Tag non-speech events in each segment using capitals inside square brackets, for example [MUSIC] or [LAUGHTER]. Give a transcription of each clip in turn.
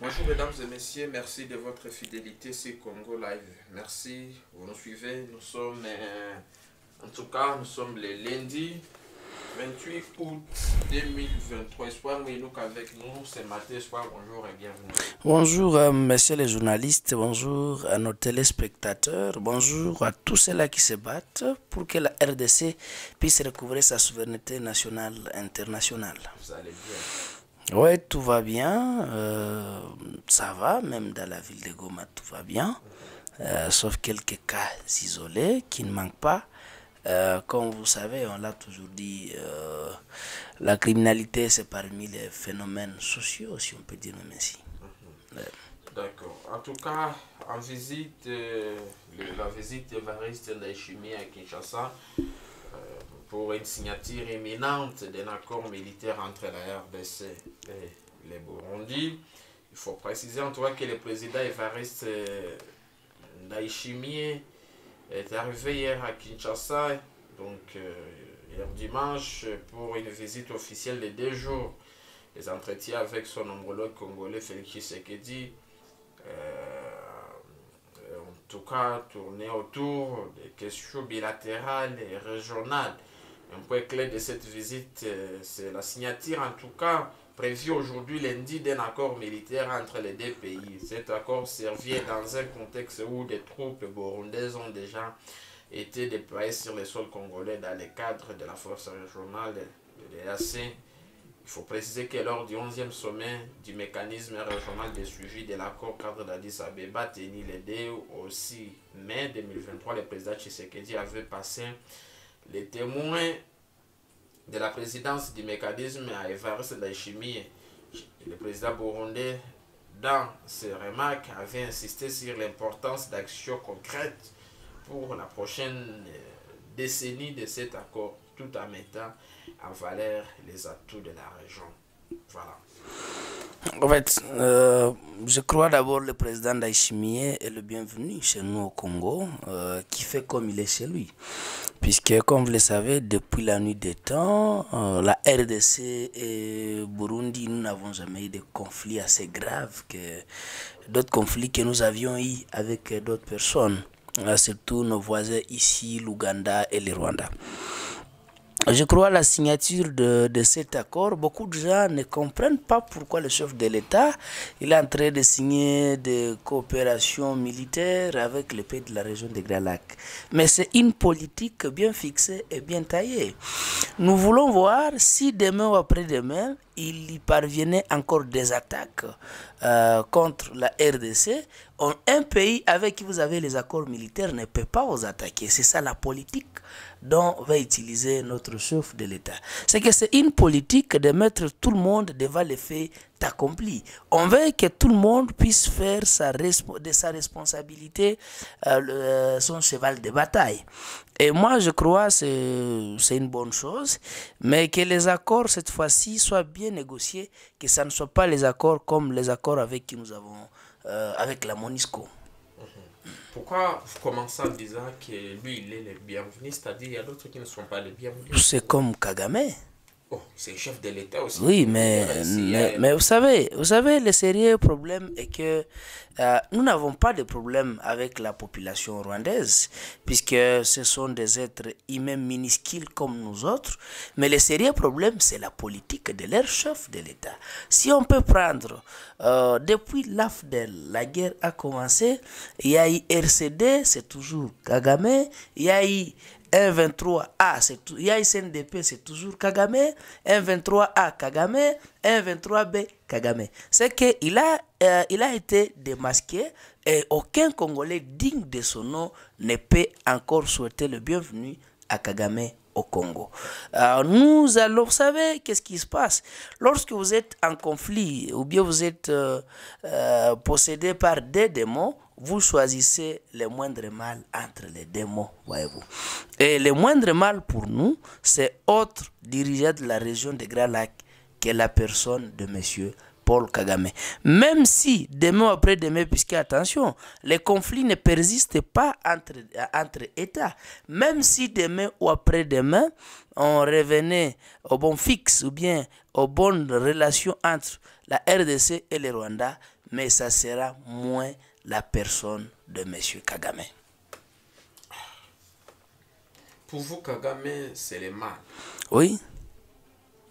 Bonjour mesdames et messieurs, merci de votre fidélité c'est Congo Live. Merci, vous nous suivez, nous sommes, euh, en tout cas, nous sommes les lundis 28 août 2023. Soir sommes avec nous ce matin. Soir, bonjour et bienvenue. Bonjour, euh, messieurs les journalistes. Bonjour à nos téléspectateurs. Bonjour à tous ceux-là qui se battent pour que la RDC puisse recouvrer sa souveraineté nationale internationale. Vous allez bien Oui, tout va bien. Euh, ça va, même dans la ville de Goma, tout va bien. Euh, sauf quelques cas isolés qui ne manquent pas. Euh, comme vous savez, on l'a toujours dit, euh, la criminalité, c'est parmi les phénomènes sociaux, si on peut dire même ainsi. Mhm. D'accord. En tout cas, en visite, euh, la visite d'Evariste Naichimi à Kinshasa pour une signature imminente d'un accord militaire entre la RDC et les Burundi, il faut préciser en tout cas que le président Evariste Laïchimi est arrivé hier à Kinshasa, donc euh, hier dimanche, pour une visite officielle de deux jours. Les entretiens avec son homologue congolais Félix Tshisekedi, euh, en tout cas tourné autour des questions bilatérales et régionales. Un point clé de cette visite, euh, c'est la signature en tout cas prévu aujourd'hui lundi d'un accord militaire entre les deux pays. Cet accord servait dans un contexte où des troupes burundaises ont déjà été déployées sur le sol congolais dans le cadre de la force régionale de l'EAC. Il faut préciser que lors du 11e sommet du mécanisme régional de suivi de l'accord cadre d'Addis Abeba tenu le 2 aussi mai 2023, le président Tshisekedi avait passé les témoins de la présidence du mécanisme à la chimie, Le président burundais, dans ses remarques, avait insisté sur l'importance d'actions concrètes pour la prochaine euh, décennie de cet accord, tout en mettant en valeur les atouts de la région. Voilà. En fait, euh, je crois d'abord le président Daishimie est le bienvenu chez nous au Congo, euh, qui fait comme il est chez lui. Puisque, comme vous le savez, depuis la nuit des temps, euh, la RDC et Burundi, nous n'avons jamais eu de conflits assez graves que d'autres conflits que nous avions eu avec d'autres personnes, surtout nos voisins ici, l'Ouganda et le Rwanda je crois, la signature de, de, cet accord, beaucoup de gens ne comprennent pas pourquoi le chef de l'État est en train de signer des coopérations militaires avec les pays de la région de Grands Mais c'est une politique bien fixée et bien taillée. Nous voulons voir si demain ou après-demain, il y parvenait encore des attaques euh, contre la RDC. un pays avec qui vous avez les accords militaires ne peut pas vous attaquer. C'est ça la politique dont va utiliser notre chef de l'État. C'est que c'est une politique de mettre tout le monde devant les faits accompli. On veut que tout le monde puisse faire sa de sa responsabilité euh, euh, son cheval de bataille. Et moi, je crois que c'est une bonne chose, mais que les accords, cette fois-ci, soient bien négociés, que ça ne soit pas les accords comme les accords avec qui nous avons, euh, avec la MONISCO. Mhm. Pourquoi vous commencez en disant que lui, il est le bienvenu, c'est-à-dire qu'il y a d'autres qui ne sont pas les bienvenus C'est comme Kagame. Oh, c'est chef de l'État aussi. Oui, mais, ah, euh, mais, vous savez, vous savez, le sérieux problème est que euh, nous n'avons pas de problème avec la population rwandaise, puisque ce sont des êtres humains minuscules comme nous autres. Mais le sérieux problème, c'est la politique de leur chef de l'État. Si on peut prendre, euh, depuis l'AFDEL, la guerre a commencé, il y a eu RCD, c'est toujours Kagame, il y a eu M23A, c'est y a c'est toujours Kagame. 1 23 a Kagame. 1 23 b Kagame. C'est qu'il a, euh, il a été démasqué et aucun Congolais digne de son nom ne peut encore souhaiter le bienvenu à Kagame au Congo. nous allons savoir qu'est-ce qui se passe. Lorsque vous êtes en conflit ou bien vous êtes euh, euh, possédé par des démons, vous choisissez le moindre mal entre les deux mots, voyez-vous. Et le moindre mal pour nous, c'est autre dirigeant de la région des Grands Lacs que la personne de monsieur Paul Kagame. Même si, demain après-demain, puisque attention, les conflits ne persistent pas entre, entre États, même si demain ou après-demain, on revenait au bon fixe ou bien aux bonnes relations entre la RDC et le Rwanda, mais ça sera moins la personne de M. Kagame. Pour vous, Kagame, c'est le mal. Oui.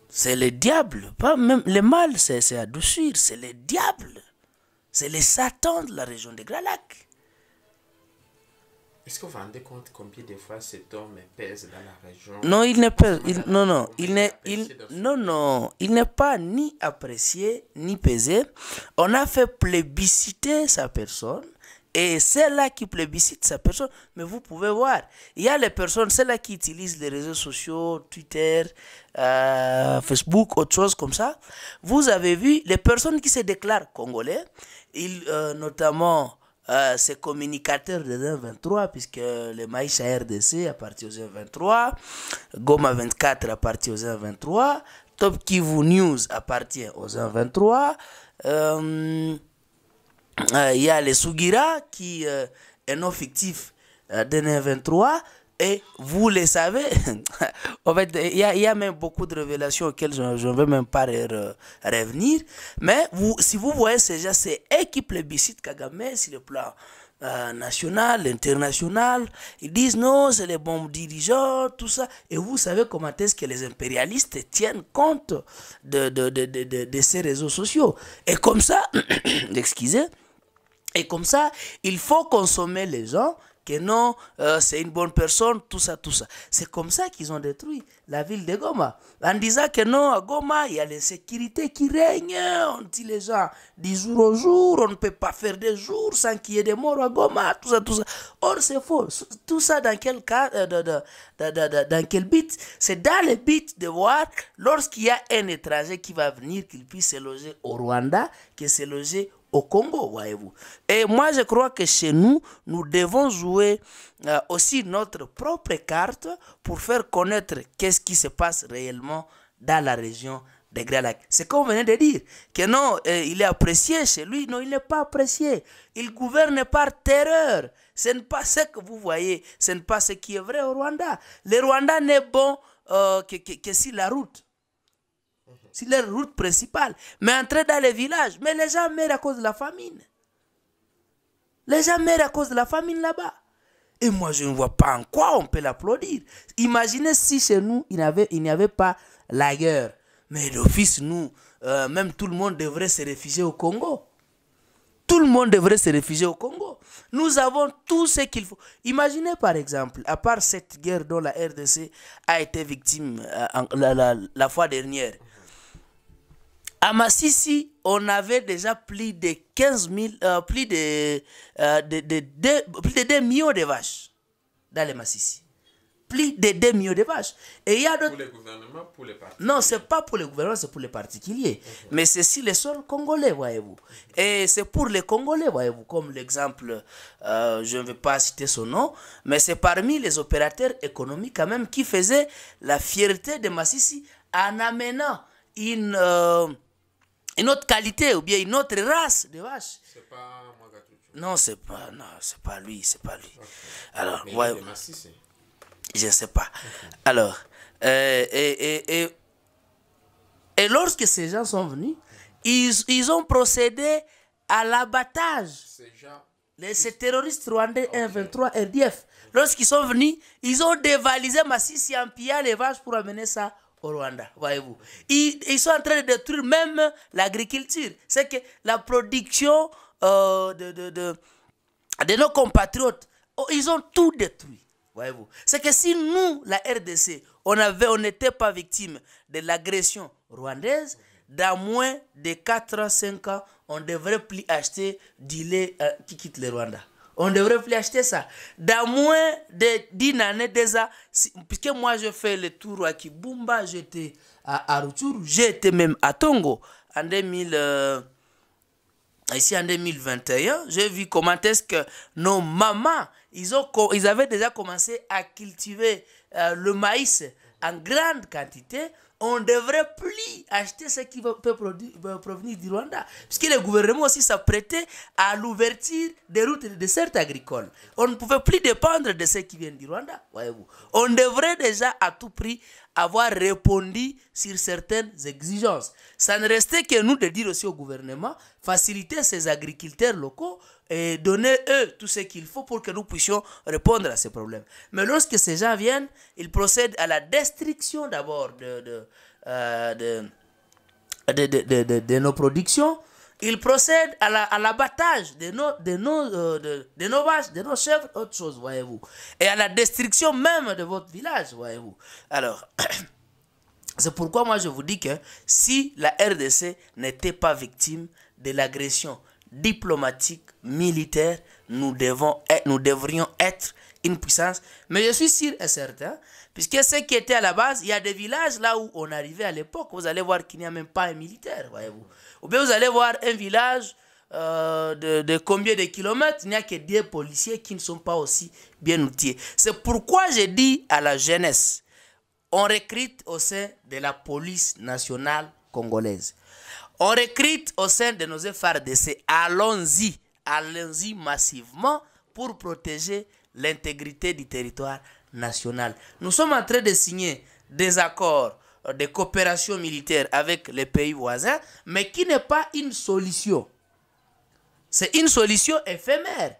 C'est le diable. Pas même, le mal, c'est à adoucir. C'est le diable. C'est le Satan de la région des Gralac. Est-ce que vous vous rendez compte combien de fois cet homme pèse dans la région Non, il non, il n'est, il, non, non, il pas ni apprécié ni pesé. On a fait plébisciter sa personne. Et c'est là qui plébiscite sa personne. Mais vous pouvez voir, il y a les personnes, celles là qui utilisent les réseaux sociaux, Twitter, euh, Facebook, autre chose comme ça. Vous avez vu les personnes qui se déclarent congolais, ils, euh, notamment euh, c'est communicateur de 2023 puisque le Maïs RDC appartient aux 23 Goma 24 appartient aux 23 Top Kivu News appartient aux 23 euh, euh, Il y a les Sugira qui est non fictif de 23 et vous le savez, [LAUGHS] fait, il y, a même beaucoup de révélations auxquelles je ne veux même pas revenir. Mais vous, si vous voyez déjà, ces équipes qui Kagame sur le plan euh, national, international. Ils disent non, c'est les bons dirigeants, tout ça. Et vous savez comment est-ce que les impérialistes tiennent compte de, ces réseaux sociaux. Et comme ça, [COUGHS] excusez, et comme ça, il faut consommer les gens que non, euh, c'est une bonne personne, tout ça, tout ça. C'est comme ça qu'ils ont détruit la ville de Goma. En disant que non, à Goma, il y a l'insécurité qui règne, on dit les gens, du jour au jour, on ne peut pas faire des jours sans qu'il y ait des morts à Goma, tout ça, tout ça. Or, c'est faux. Tout ça, dans quel cas, euh, dans quel but C'est dans le but de voir, lorsqu'il y a un étranger qui va venir, qu'il puisse se loger au Rwanda, qu'il se loger au Congo, voyez-vous. Et moi, je crois que chez nous, nous devons jouer euh, aussi notre propre carte pour faire connaître qu'est-ce qui se passe réellement dans la région des Grands C'est comme vous venez de dire, que non, euh, il est apprécié chez lui, non, il n'est pas apprécié. Il gouverne par terreur. Ce n'est pas ce que vous voyez, ce n'est pas ce qui est vrai au Rwanda. Le Rwanda n'est bon euh, que, que, que si la route sur leur route principale, mais entrer dans les villages. Mais les gens meurent à cause de la famine. Les gens meurent à cause de la famine là-bas. Et moi, je ne vois pas en quoi on peut l'applaudir. Imaginez si chez nous, il n'y avait, pas la guerre. Mais l'office, nous, euh, même tout le monde devrait se réfugier au Congo. Tout le monde devrait se réfugier au Congo. Nous avons tout ce qu'il faut. Imaginez par exemple, à part cette guerre dont la RDC a été victime euh, la fois dernière, à Massissi, on avait déjà plus de 15 000, euh, plus, de, 2 euh, millions de vaches dans les Massissi. Plus de 2 millions de vaches. Et il y a Pour les gouvernements, pour les particuliers. Non, c'est pas pour les gouvernements, c'est pour les particuliers. Mais c'est les sols congolais, voyez-vous. Et c'est pour les Congolais, voyez-vous. Comme l'exemple, euh, je ne vais pas citer son nom, mais c'est parmi les opérateurs économiques quand même qui faisaient la fierté de Massissi en amenant une une autre qualité ou bien une autre race de vache. C'est pas Non, c'est pas, non, c'est pas lui, c'est pas lui. Alors, ouais, Je je sais pas. Alors, euh, et, et, et, et, lorsque ces gens sont venus, ils, ils ont procédé à l'abattage. Ces gens. terroristes rwandais 123 RDF. Lorsqu'ils sont venus, ils ont dévalisé Massissi en pillant les vaches pour amener ça au Rwanda, voyez-vous. Ils, sont en train de détruire même l'agriculture. C'est que la production euh, de, de, nos compatriotes, oh, ils ont tout détruit, voyez-vous. C'est que si nous, la RDC, on avait, on n'était pas victime de l'agression rwandaise, dans moins de 4 ans, 5 ans, on ne devrait plus acheter du lait euh, qui quitte le Rwanda. On devrait plus acheter ça. Dans moins de année années déjà, puisque moi je fais le tour à Kibumba, j'étais à Ruturu j'étais même à Tongo en 2000. Euh, ici en 2021, j'ai vu comment est-ce que nos mamans, ils, ont, ils avaient déjà commencé à cultiver euh, le maïs en grande quantité on devrait plus acheter ce qui peut, produire, provenir du Rwanda. Puisque le gouvernement aussi s'apprêtait à l'ouverture des routes de certes agricoles. On ne pouvait plus dépendre de ce qui vient du Rwanda, On devrait déjà à tout prix avoir répondu sur certaines exigences. Ça ne restait que nous de dire aussi au gouvernement, faciliter ces agriculteurs locaux et donner eux tout ce qu'il faut pour que nous puissions répondre à ces problèmes. Mais lorsque ces gens viennent, ils procèdent à la destruction d'abord de de, euh, de, de, de, nos productions. Ils procèdent à l'abattage la, à de, nos, de, nos, euh, de, nos vaches, de nos chèvres, autre chose, voyez-vous. Et à la destruction même de votre village, voyez-vous. Alors, [COUGHS] c'est pourquoi moi je vous dis que si la RDC n'était pas victime de l'agression diplomatique, militaire, nous, devons être, nous devrions être une puissance. Mais je suis sûr et certain, puisque ce qui était à la base, il y a des villages là où on arrivait à l'époque, vous allez voir qu'il n'y a même pas un militaire, voyez-vous. Ou bien vous allez voir un village euh, de, combien de kilomètres, il n'y a que des policiers qui ne sont pas aussi bien outillés. C'est pourquoi j'ai dit à la jeunesse, on recrute au sein de la police nationale congolaise. On recrute au sein de nos FRDC. Allons-y, allons-y massivement pour protéger l'intégrité du territoire national. Nous sommes en train de signer des accords euh, de coopération militaire avec les pays voisins, mais qui n'est pas une solution. C'est une solution éphémère.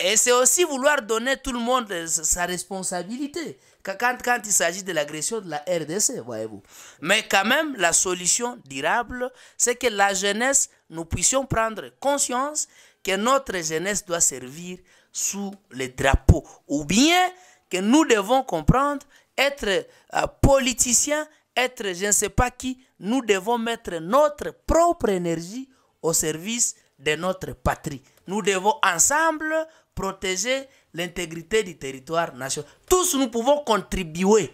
Et c'est aussi vouloir donner tout le monde sa responsabilité quand, quand il s'agit de l'agression de la RDC, voyez-vous. Mais quand même, la solution durable, c'est que la jeunesse, nous puissions prendre conscience que notre jeunesse doit servir sous les drapeaux. Ou bien que nous devons comprendre, être euh, politiciens, politicien, être je ne sais pas qui, nous devons mettre notre propre énergie au service de notre patrie. Nous devons ensemble protéger l'intégrité du territoire national. Tous nous pouvons contribuer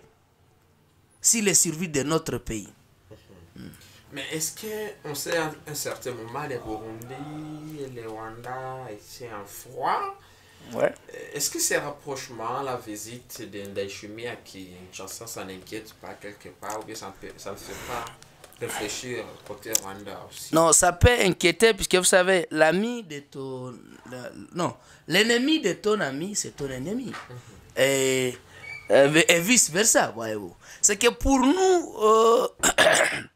sur les survie de notre pays. Mais est-ce qu'on sait à un certain moment, les et les Rwanda étaient en froid ouais. Est-ce que ces rapprochements, la visite d'Indaïchumi à Kinshasa, ça n'inquiète pas quelque part ou bien ça ne fait pas réfléchir euh, côté Rwanda aussi. Non, ça peut inquiéter puisque vous savez, l'ami de ton. non, l'ennemi de ton ami, c'est ton ennemi. Mhm. et, euh, et, vice versa, voyez-vous. C'est que pour nous, euh, [COUGHS]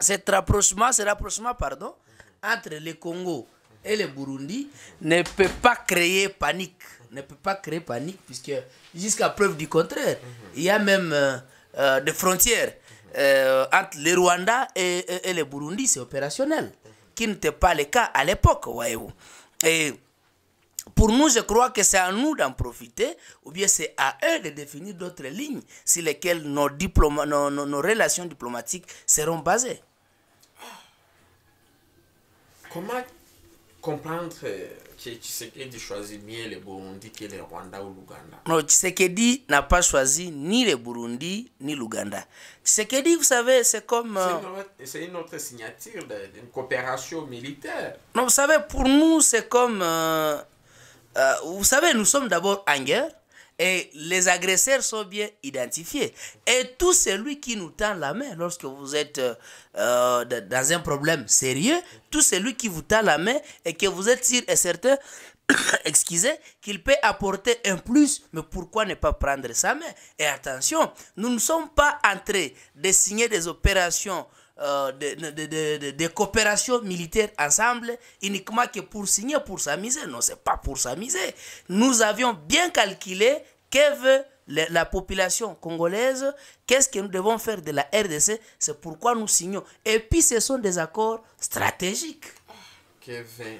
cet rapprochement, ce rapprochement, pardon, entre le Congo et le Burundi ne peut pas créer panique. Ne peut pas créer panique puisque jusqu'à preuve du contraire, mhm. il y a même des frontières euh, entre le Rwanda et, et, le Burundi, c'est opérationnel, qui n'était pas le cas à l'époque, voyez-vous. Et pour nous, je crois que c'est à nous d'en profiter, ou bien c'est à eux de définir d'autres lignes sur lesquelles nos, nos, nos relations diplomatiques seront basées. Comment comprendre euh, Tshisekedi choisit mieux le Burundi que le Rwanda ou l'Ouganda. Non, Tshisekedi n'a pas choisi ni le Burundi ni l'Ouganda. Tshisekedi, vous savez, c'est comme... C'est euh, une, autre signature d'une coopération militaire. Non, vous savez, pour nous, c'est comme... Euh, euh, vous savez, nous sommes d'abord en guerre. Et les agresseurs sont bien identifiés. Et tout celui qui nous tend la main lorsque vous êtes euh, euh, dans un problème sérieux, tout celui qui vous tend la main et que vous êtes sûr et certain, [COUGHS] excusez, qu'il peut apporter un plus, mais pourquoi ne pas prendre sa main Et attention, nous ne sommes pas entrés train de signer des opérations euh, des de, coopérations militaires ensemble uniquement que pour signer pour s'amuser. Non, c'est pas pour s'amuser. Nous avions bien calculé que veut la population congolaise, qu'est-ce que nous devons faire de la RDC, c'est pourquoi nous signons. Et puis ce sont des accords stratégiques. Que veut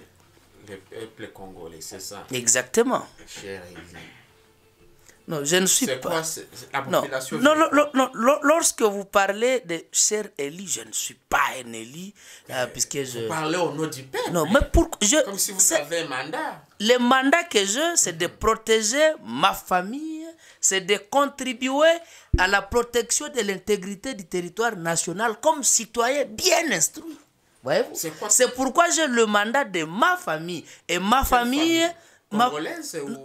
le peuple congolais, c'est ça Exactement. Cher non, je ne suis pas. Quoi, la population non, non, non, Lorsque vous parlez de cher Élie, je ne suis pas un Élie. Euh, eh, puisque vous parlez au nom du Père. Non, mais pour... je... Comme si vous avez un mandat. Le mandat que j'ai, c'est de protéger ma famille, c'est de contribuer à la protection de l'intégrité du territoire national comme citoyen bien instruit. Voyez-vous C'est pourquoi j'ai le mandat de ma famille. Et ma famille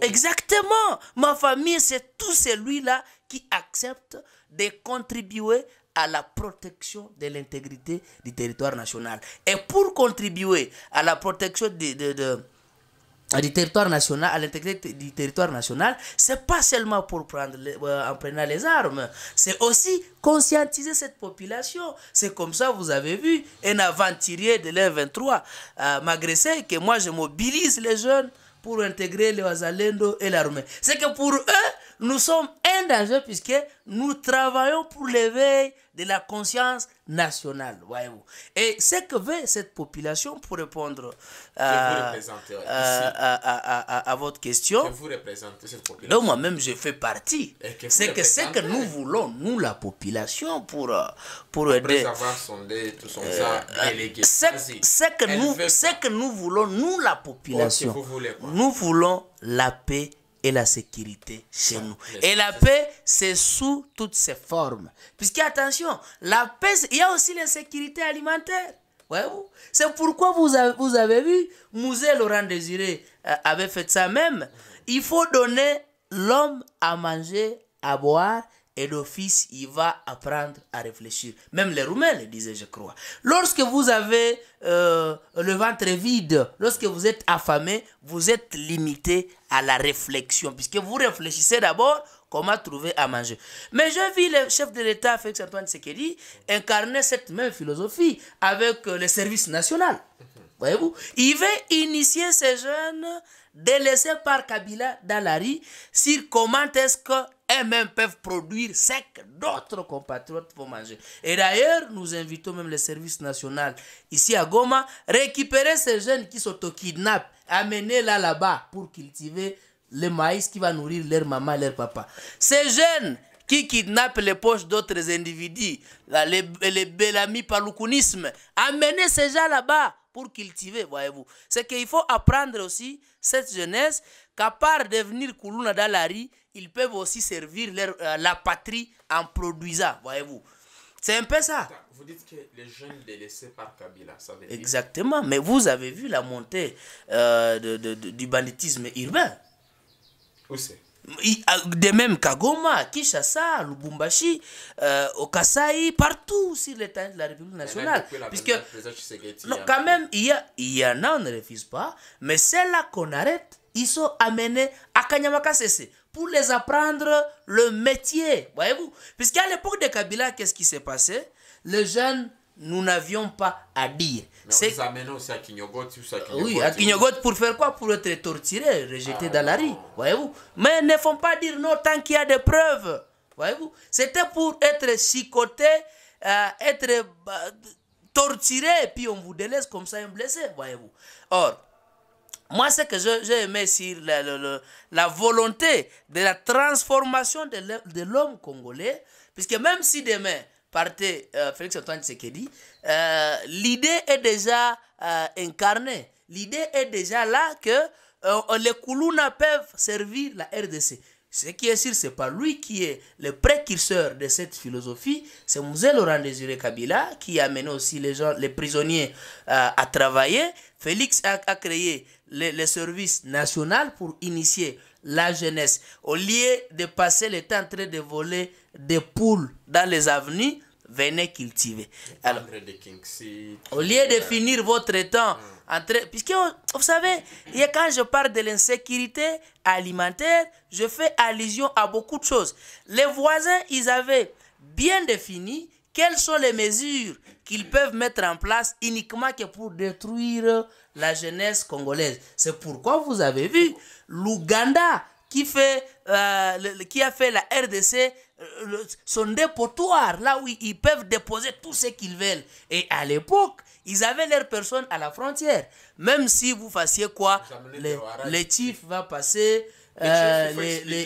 Exactement. Ma famille, c'est tout celui-là qui accepte de contribuer à la protection de l'intégrité du territoire national. Et pour contribuer à la protection de, de, de du territoire national, à l'intégrité du territoire national, c'est pas seulement pour prendre les, euh, en prenant les armes, c'est aussi conscientiser cette population. C'est comme ça, vous avez vu, un aventurier de le euh, 23 m'agressait, que moi je mobilise les jeunes pour intégrer les wazalendo et l'armée. C'est que pour eux, nous sommes un danger puisque nous travaillons pour l'éveil de la conscience nationale, voyez-vous. Et ce que veut cette population pour répondre euh, euh, à, à, votre question. vous moi-même, je fais partie. C'est que ce que nous voulons, nous, la population, pour, euh, pour aider. C'est que, nous, que nous voulons, nous, la population. nous voulons la paix la sécurité chez nous. Et la paix, c'est sous toutes ses formes. Puisque, attention, la paix, il y a aussi l'insécurité alimentaire. Ouais vous C'est pourquoi vous avez, vous avez vu, Mouzé Laurent Désiré euh, avait fait ça même. Il faut donner l'homme à manger, à boire et le il va apprendre à réfléchir. Même les Roumains le disaient, je crois. Lorsque vous avez euh, le ventre vide, lorsque vous êtes affamé, vous êtes limité à la réflexion, puisque vous réfléchissez d'abord comment trouver à manger. Mais je vis le chef de l'État, Félix-Antoine Tsekedi, incarner cette même philosophie avec euh, le service national. Voyez-vous Il veut initier ces jeunes délaissés par Kabila dans la rue sur comment est-ce que elles-mêmes peuvent produire sec d'autres compatriotes pour manger. Et d'ailleurs, nous invitons même le service national ici à Goma, récupérer ces jeunes qui s'auto-kidnappent, amener là là-bas pour cultiver le maïs qui va nourrir leur maman et leur papa. Ces jeunes qui kidnappent les poches d'autres individus, les, les bel amis par amener ces gens là-bas pour cultiver, voyez-vous. C'est qu'il faut apprendre aussi cette jeunesse qu'à part devenir Koulouna dans la ils peuvent aussi servir euh, la patrie en produisant, voyez-vous. C'est un peu ça. Vous dites que les jeunes délaissés par Kabila, ça veut dire... Exactement, mais vous avez vu la montée euh, du banditisme urbain. Où c'est de même Kagoma, Kishasa, Lubumbashi, euh, Okasai, partout sur l'état de la République nationale. Puisque, non, hein. quand même, il y, a, il en a, on ne refuse pas, mais celles-là qu'on arrête, ils sont amenés à Kanyamakasese pour les apprendre le métier, voyez-vous. Puisqu'à l'époque de Kabila, qu'est-ce qui s'est passé Les jeunes, nous n'avions pas à dire c'est ça aussi à Oui, à Kinyogote pour faire quoi Pour être torturé, rejeté dans la ah, rue, voyez-vous. Mais ne font pas dire non tant qu'il y a des preuves, voyez-vous. C'était pour être chicoté, euh, être bah, torturé, torturé, puis on vous délaisse comme ça un blessé, voyez-vous. Or, moi, ce que j'ai aimé sur la, la, la, volonté de la transformation de l'homme congolais, puisque même si demain partait euh, Félix Antoine Tsekedi, euh, l'idée est déjà euh, incarnée. L'idée est déjà là que euh, les Koulouna peuvent servir la RDC. Ce qui est sûr, c'est pas lui qui est le précurseur de cette philosophie, c'est moussel Laurent Désiré Kabila qui a amené aussi les, gens, les prisonniers à travailler. Félix a, créé le, le, service national pour initier la jeunesse. Au lieu de passer le temps en train de voler des poules dans les avenues, venez cultiver. Alors, au lieu de finir votre temps, hmm. puisque oh, vous savez, et quand je parle de l'insécurité alimentaire, je fais allusion à beaucoup de choses. Les voisins, ils avaient bien défini quelles sont les mesures qu'ils peuvent mettre en place uniquement que pour détruire la jeunesse congolaise. C'est pourquoi vous avez vu l'Ouganda qui, fait, euh, qui a fait la RDC euh, son dépotoir, là où ils peuvent déposer tout ce qu'ils veulent. Et à l'époque, ils avaient leurs personnes à la frontière. Même si vous fassiez quoi, les, les chiefs va passer, les, euh, les,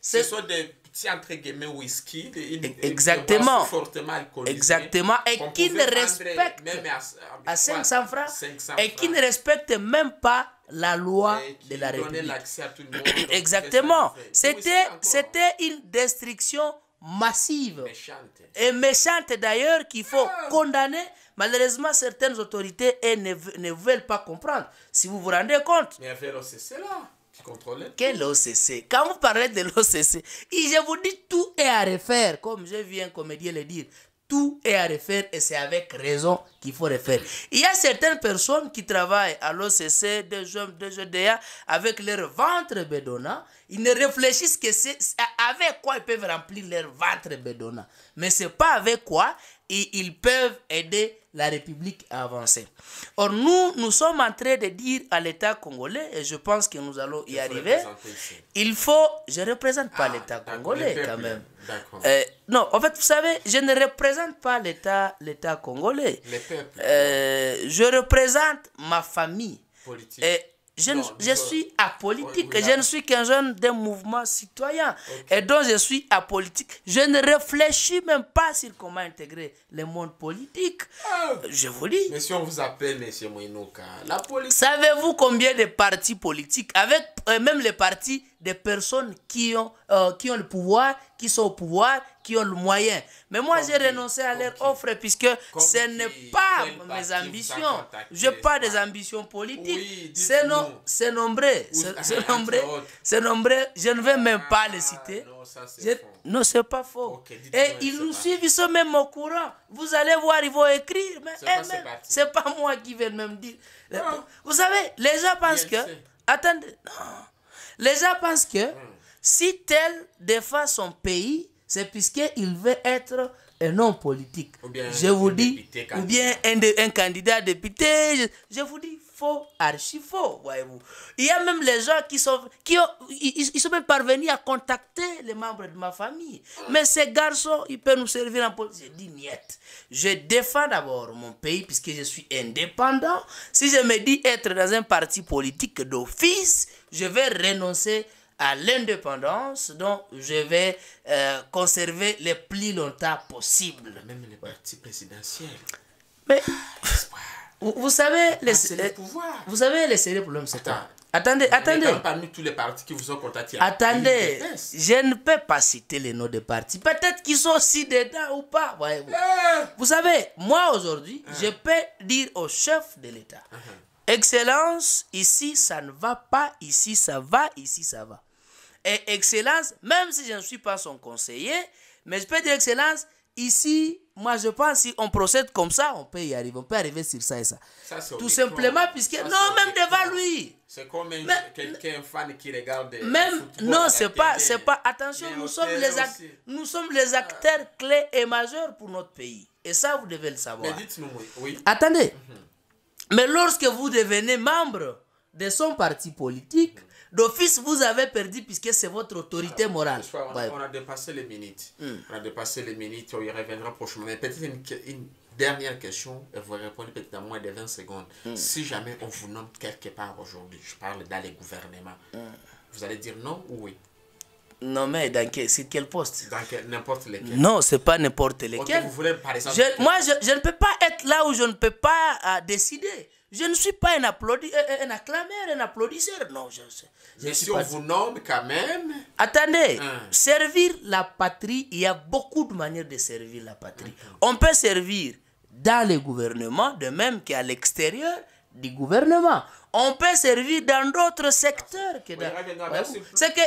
ce, sont des, petits entre guillemets whisky. exactement. Fortement exactement. Et qui ne respectent. Même à, à, 500 francs. et qui ne respectent même pas la loi de la République. [COUGHS] Exactement. C'était, c'était une destruction massive et méchante d'ailleurs qu'il faut ah. condamner. Malheureusement, certaines autorités ne, veulent pas comprendre. Si vous vous rendez compte. Mais avait l'OCC là, qui contrôlait. Quel OCC Quand vous parlez de l'OCC, je vous dis tout est à refaire, comme j'ai vu un comédien le dire. Tout est à refaire et c'est avec raison qu'il faut refaire. Il y a certaines personnes qui travaillent à l'OCC, des jeunes, de GDA, avec leur ventre bédonnant. Ils ne réfléchissent que c'est avec quoi ils peuvent remplir leur ventre bédonnant. Mais c'est pas avec quoi ils peuvent aider la République à avancer. Or, nous, nous sommes en train de dire à l'État congolais, et je pense que nous allons y arriver, il faut, je ne représente pas ah, l'État congolais quand même. Euh, non, en fait, vous savez, je ne représente pas l'État, l'État congolais. Euh, je représente ma famille. Politique. Je, je suis apolitique, je ne suis qu'un jeune d'un mouvement citoyen. Et donc je suis apolitique. Je ne réfléchis même pas sur comment intégrer le monde politique. Ah. je vous dis. Mais si on vous appelle, monsieur Mouinouka, la politique... Savez-vous combien de partis politiques, avec euh, même les partis des personnes qui ont, euh, qui ont le pouvoir, qui sont au pouvoir, qui ont le moyen. Mais moi, j'ai renoncé à leur offre puisque ce n'est pas mes ambitions. Je n'ai pas des ambitions politiques. c'est nombré... C'est nombré... C'est [LAUGHS] nombré. Je ne vais même pas les ah, citer. Non, c'est pas faux. et ils nous suivent, ils sont même au courant. Vous allez voir, ils vont écrire. Mais c'est pas, eh, moi qui vais même dire. Vous savez, les gens pensent que... Attendez. Les gens pensent que hum. si tel défend son pays, c'est puisqu'il veut être un homme politique. Ou bien je vous dis, ou bien un, un candidat député, je, vous dis faux, archi faux, voyez-vous. Il y a même les gens qui sont, qui ils, sont même parvenus à contacter les membres de ma famille. Mais ces garçons, ils peuvent nous servir en politique. Je dis niette. Je défends d'abord mon pays puisque je suis indépendant. Si je me dis être dans un parti politique d'office, je vais renoncer à l'indépendance dont je vais euh, conserver le plus longtemps possible. Même les partis présidentiels. Mais vous, savez ah, les, vous savez les sérieux problèmes c'est Attendez, attendez. Parmi tous les partis qui vous ont contacté. Attendez, je ne peux pas citer les noms des partis. Peut-être qu'ils sont aussi dedans ou pas. Eh! vous savez, moi aujourd'hui, ah. je peux dire au chef de l'État. Ah, Excellence, ici, ça ne va pas, ici, ça va, ici, ça va. Et excellence, même si je ne suis pas son conseiller, mais je peux dire excellence, ici, moi je pense si on procède comme ça, on peut y arriver, on peut arriver sur ça et ça. Tout simplement, puisque... non, même devant lui. C'est comme quelqu'un fan qui regarde... Même, non, c'est pas, c'est pas... Attention, nous sommes, les nous sommes les acteurs clés et majeurs pour notre pays. Et ça, vous devez le savoir. Mais dites-nous, oui. Attendez. Mhm. Mais lorsque vous devenez membre de son parti politique, d'office vous avez perdu puisque c'est votre autorité ah, morale. on, a, dépassé les minutes. Hmm. On a dépassé les minutes, on y reviendra prochainement. Mais Peut-être une, dernière question, et vous répondez peut-être dans moins de 20 secondes. Hmm. Si jamais on vous nomme quelque part aujourd'hui, je parle dans les gouvernements, hmm. vous allez dire non ou oui non, mais dans quel, c'est quel poste Dans n'importe lequel. Non, c'est pas n'importe lequel. Vous voulez, par exemple, moi, je, ne peux pas être là où je ne peux pas euh, décider. Je ne suis pas un, applaudi, euh, euh, un, acclameur, un applaudisseur. Non, je, sais. Mais si on vous nomme quand même. Attendez, hein. servir la patrie, il y a beaucoup de manières de servir la patrie. On peut servir dans les gouvernements, de même qu'à l'extérieur du gouvernement on peut servir dans d'autres secteurs. Que dans,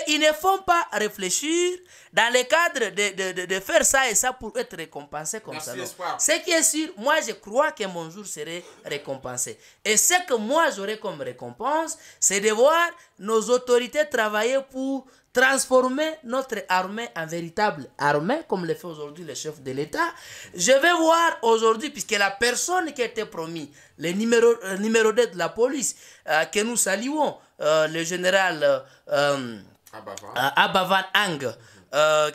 qu'ils ne font pas réfléchir dans le cadre de, faire ça et ça pour être récompensé comme ça. Ce qui est sûr, moi je crois que mon jour serait récompensé. Et ce que moi j'aurai comme récompense, c'est de voir nos autorités travailler pour transformer notre armée en véritable armée, comme le fait aujourd'hui le chef de l'État. Je vais voir aujourd'hui, puisque la personne qui était promis, le numéro, euh, numéro 2 de la police, euh, que nous saluons, euh, le général Abavan Ang,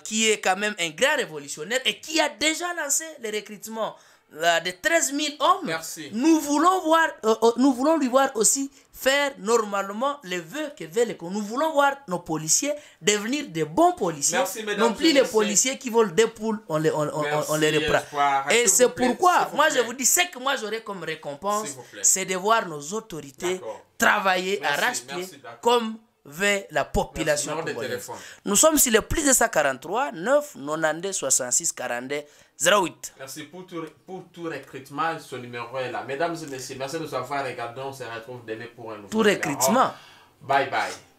qui est quand même un grand révolutionnaire et qui a déjà lancé le recrutement de 13 000 hommes, Nous, voulons voir, euh, euh, nous voulons lui voir aussi faire normalement les vœux que veut l'école. Nous voulons voir nos policiers devenir des bons policiers, non plus les policiers qui volent des poules, on les, on, les reprend. Et c'est pourquoi, moi je vous dis, ce que moi j'aurai comme récompense, c'est de voir nos autorités travailler à à pied comme veut la population Nous sommes sur le plus de 143 9 92 66 42 Merci pour tout, pour tout recrutement, ce numéro est là. Mesdames et messieurs, merci de nous avoir regardé. On se retrouve demain pour un nouveau Tout recrutement. Bye bye.